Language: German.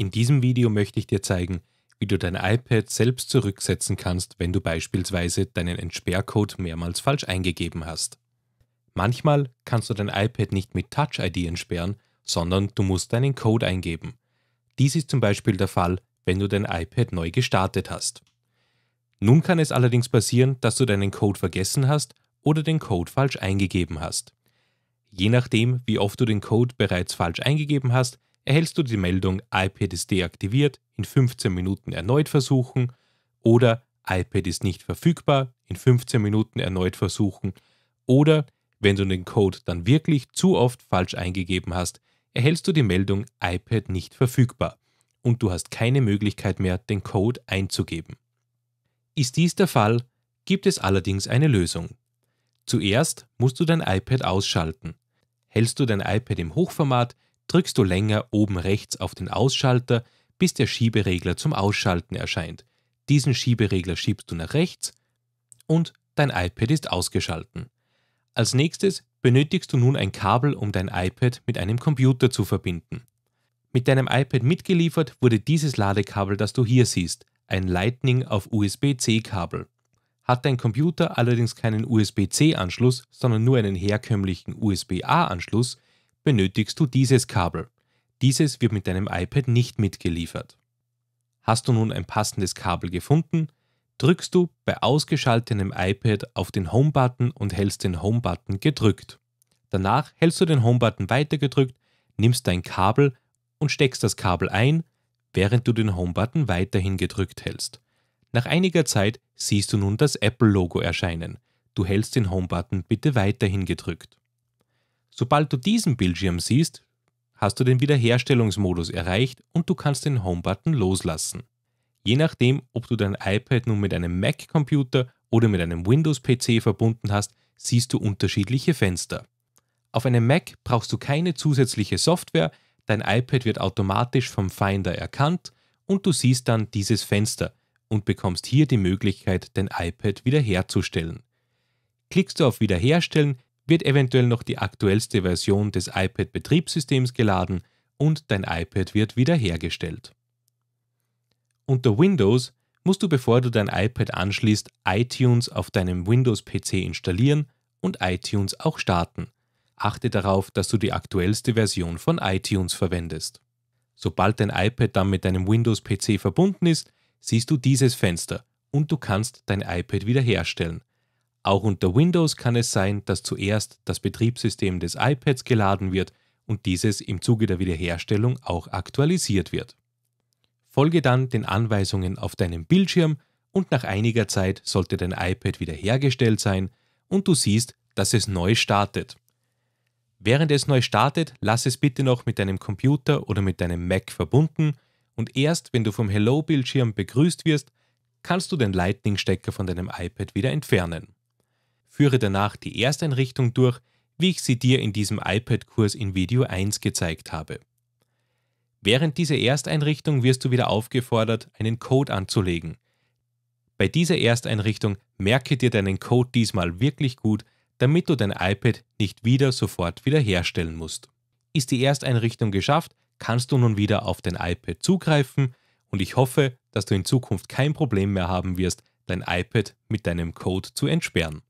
In diesem Video möchte ich dir zeigen, wie du dein iPad selbst zurücksetzen kannst, wenn du beispielsweise deinen Entsperrcode mehrmals falsch eingegeben hast. Manchmal kannst du dein iPad nicht mit Touch ID entsperren, sondern du musst deinen Code eingeben. Dies ist zum Beispiel der Fall, wenn du dein iPad neu gestartet hast. Nun kann es allerdings passieren, dass du deinen Code vergessen hast oder den Code falsch eingegeben hast. Je nachdem, wie oft du den Code bereits falsch eingegeben hast, erhältst du die Meldung iPad ist deaktiviert, in 15 Minuten erneut versuchen oder iPad ist nicht verfügbar, in 15 Minuten erneut versuchen oder wenn du den Code dann wirklich zu oft falsch eingegeben hast, erhältst du die Meldung iPad nicht verfügbar und du hast keine Möglichkeit mehr, den Code einzugeben. Ist dies der Fall, gibt es allerdings eine Lösung. Zuerst musst du dein iPad ausschalten. Hältst du dein iPad im Hochformat, drückst du länger oben rechts auf den Ausschalter, bis der Schieberegler zum Ausschalten erscheint. Diesen Schieberegler schiebst du nach rechts und dein iPad ist ausgeschalten. Als nächstes benötigst du nun ein Kabel, um dein iPad mit einem Computer zu verbinden. Mit deinem iPad mitgeliefert wurde dieses Ladekabel, das du hier siehst, ein Lightning auf USB-C-Kabel. Hat dein Computer allerdings keinen USB-C-Anschluss, sondern nur einen herkömmlichen USB-A-Anschluss, benötigst du dieses Kabel. Dieses wird mit deinem iPad nicht mitgeliefert. Hast du nun ein passendes Kabel gefunden, drückst du bei ausgeschaltetem iPad auf den Home-Button und hältst den Home-Button gedrückt. Danach hältst du den Home-Button weitergedrückt, nimmst dein Kabel und steckst das Kabel ein, während du den Home-Button weiterhin gedrückt hältst. Nach einiger Zeit siehst du nun das Apple-Logo erscheinen. Du hältst den Home-Button bitte weiterhin gedrückt. Sobald du diesen Bildschirm siehst, hast du den Wiederherstellungsmodus erreicht und du kannst den Home-Button loslassen. Je nachdem, ob du dein iPad nun mit einem Mac-Computer oder mit einem Windows-PC verbunden hast, siehst du unterschiedliche Fenster. Auf einem Mac brauchst du keine zusätzliche Software, dein iPad wird automatisch vom Finder erkannt und du siehst dann dieses Fenster und bekommst hier die Möglichkeit, dein iPad wiederherzustellen. Klickst du auf Wiederherstellen, wird eventuell noch die aktuellste Version des iPad-Betriebssystems geladen und dein iPad wird wiederhergestellt. Unter Windows musst du, bevor du dein iPad anschließt, iTunes auf deinem Windows-PC installieren und iTunes auch starten. Achte darauf, dass du die aktuellste Version von iTunes verwendest. Sobald dein iPad dann mit deinem Windows-PC verbunden ist, siehst du dieses Fenster und du kannst dein iPad wiederherstellen. Auch unter Windows kann es sein, dass zuerst das Betriebssystem des iPads geladen wird und dieses im Zuge der Wiederherstellung auch aktualisiert wird. Folge dann den Anweisungen auf deinem Bildschirm und nach einiger Zeit sollte dein iPad wiederhergestellt sein und du siehst, dass es neu startet. Während es neu startet, lass es bitte noch mit deinem Computer oder mit deinem Mac verbunden und erst wenn du vom Hello-Bildschirm begrüßt wirst, kannst du den Lightning-Stecker von deinem iPad wieder entfernen führe danach die Ersteinrichtung durch, wie ich sie dir in diesem iPad-Kurs in Video 1 gezeigt habe. Während dieser Ersteinrichtung wirst du wieder aufgefordert, einen Code anzulegen. Bei dieser Ersteinrichtung merke dir deinen Code diesmal wirklich gut, damit du dein iPad nicht wieder sofort wiederherstellen musst. Ist die Ersteinrichtung geschafft, kannst du nun wieder auf dein iPad zugreifen und ich hoffe, dass du in Zukunft kein Problem mehr haben wirst, dein iPad mit deinem Code zu entsperren.